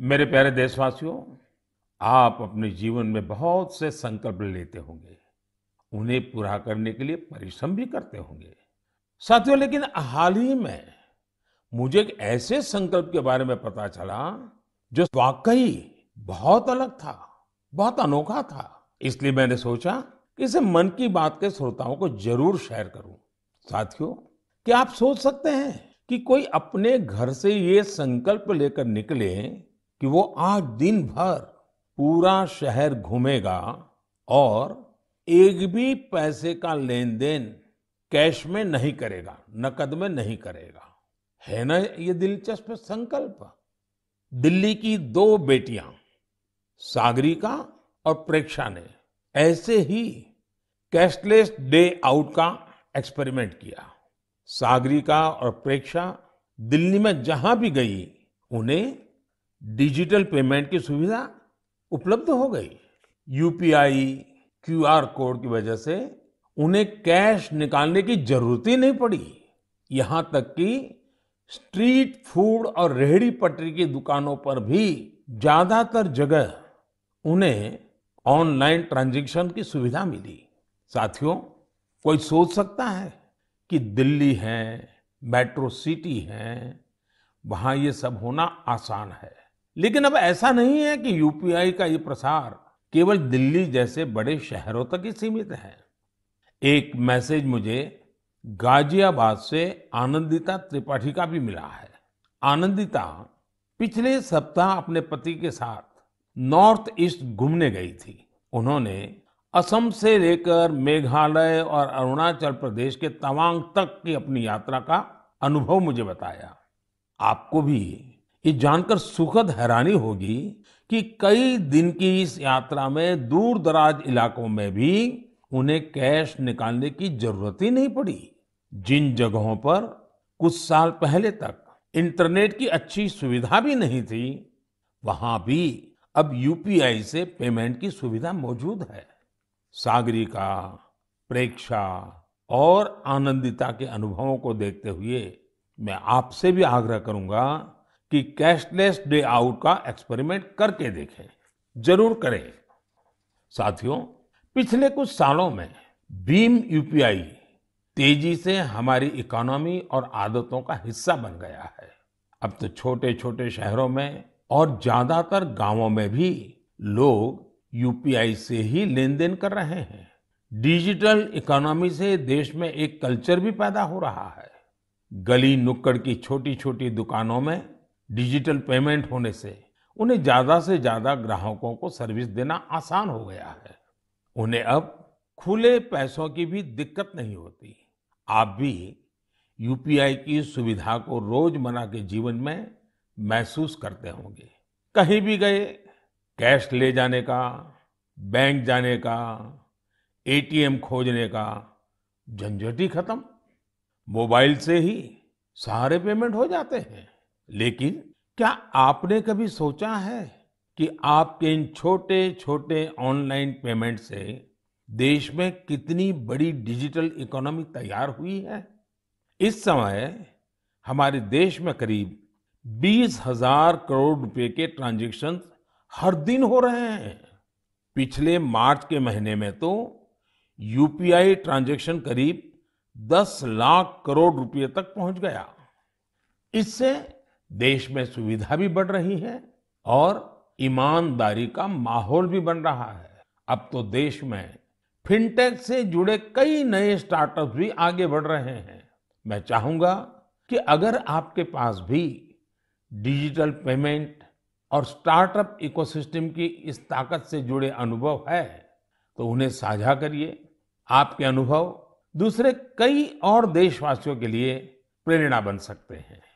मेरे प्यारे देशवासियों आप अपने जीवन में बहुत से संकल्प लेते होंगे उन्हें पूरा करने के लिए परिश्रम भी करते होंगे साथियों लेकिन हाल ही में मुझे एक ऐसे संकल्प के बारे में पता चला जो वाकई बहुत अलग था बहुत अनोखा था इसलिए मैंने सोचा कि इसे मन की बात के श्रोताओं को जरूर शेयर करूं साथियों क्या आप सोच सकते हैं कि कोई अपने घर से ये संकल्प लेकर निकले कि वो आज दिन भर पूरा शहर घूमेगा और एक भी पैसे का लेन देन कैश में नहीं करेगा नकद में नहीं करेगा है ना ये दिलचस्प संकल्प दिल्ली की दो बेटियां सागरिका और प्रेक्षा ने ऐसे ही कैशलेस डे आउट का एक्सपेरिमेंट किया सागरिका और प्रेक्षा दिल्ली में जहां भी गई उन्हें डिजिटल पेमेंट की सुविधा उपलब्ध हो गई यूपीआई क्यूआर कोड की वजह से उन्हें कैश निकालने की जरूरत ही नहीं पड़ी यहां तक कि स्ट्रीट फूड और रेहड़ी पटरी की दुकानों पर भी ज्यादातर जगह उन्हें ऑनलाइन ट्रांजेक्शन की सुविधा मिली साथियों कोई सोच सकता है कि दिल्ली है मेट्रो सिटी है वहां ये सब होना आसान है लेकिन अब ऐसा नहीं है कि यूपीआई का ये प्रसार केवल दिल्ली जैसे बड़े शहरों तक ही सीमित है एक मैसेज मुझे गाजियाबाद से आनंदिता त्रिपाठी का भी मिला है आनंदिता पिछले सप्ताह अपने पति के साथ नॉर्थ ईस्ट घूमने गई थी उन्होंने असम से लेकर मेघालय और अरुणाचल प्रदेश के तवांग तक की अपनी यात्रा का अनुभव मुझे बताया आपको भी ये जानकर सुखद हैरानी होगी कि कई दिन की इस यात्रा में दूर दराज इलाकों में भी उन्हें कैश निकालने की जरूरत ही नहीं पड़ी जिन जगहों पर कुछ साल पहले तक इंटरनेट की अच्छी सुविधा भी नहीं थी वहां भी अब यूपीआई से पेमेंट की सुविधा मौजूद है सागरिका प्रेक्षा और आनंदिता के अनुभवों को देखते हुए मैं आपसे भी आग्रह करूंगा कि कैशलेस डे आउट का एक्सपेरिमेंट करके देखें जरूर करें साथियों पिछले कुछ सालों में भीम यूपीआई तेजी से हमारी इकोनॉमी और आदतों का हिस्सा बन गया है अब तो छोटे छोटे शहरों में और ज्यादातर गांवों में भी लोग यूपीआई से ही लेन देन कर रहे हैं डिजिटल इकोनॉमी से देश में एक कल्चर भी पैदा हो रहा है गली नुक्कड़ की छोटी छोटी दुकानों में डिजिटल पेमेंट होने से उन्हें ज्यादा से ज्यादा ग्राहकों को सर्विस देना आसान हो गया है उन्हें अब खुले पैसों की भी दिक्कत नहीं होती आप भी यूपीआई की सुविधा को रोजमर्रा के जीवन में महसूस करते होंगे कहीं भी गए कैश ले जाने का बैंक जाने का एटीएम खोजने का झंझट ही खत्म मोबाइल से ही सारे पेमेंट हो जाते हैं लेकिन क्या आपने कभी सोचा है कि आपके इन छोटे छोटे ऑनलाइन पेमेंट से देश में कितनी बड़ी डिजिटल इकोनॉमी तैयार हुई है इस समय हमारे देश में करीब बीस हजार करोड़ रुपए के ट्रांजेक्शन हर दिन हो रहे हैं पिछले मार्च के महीने में तो यूपीआई ट्रांजेक्शन करीब 10 लाख करोड़ रुपए तक पहुंच गया इससे देश में सुविधा भी बढ़ रही है और ईमानदारी का माहौल भी बन रहा है अब तो देश में फिनटेक से जुड़े कई नए स्टार्टअप भी आगे बढ़ रहे हैं मैं चाहूंगा कि अगर आपके पास भी डिजिटल पेमेंट और स्टार्टअप इकोसिस्टम की इस ताकत से जुड़े अनुभव है तो उन्हें साझा करिए आपके अनुभव दूसरे कई और देशवासियों के लिए प्रेरणा बन सकते हैं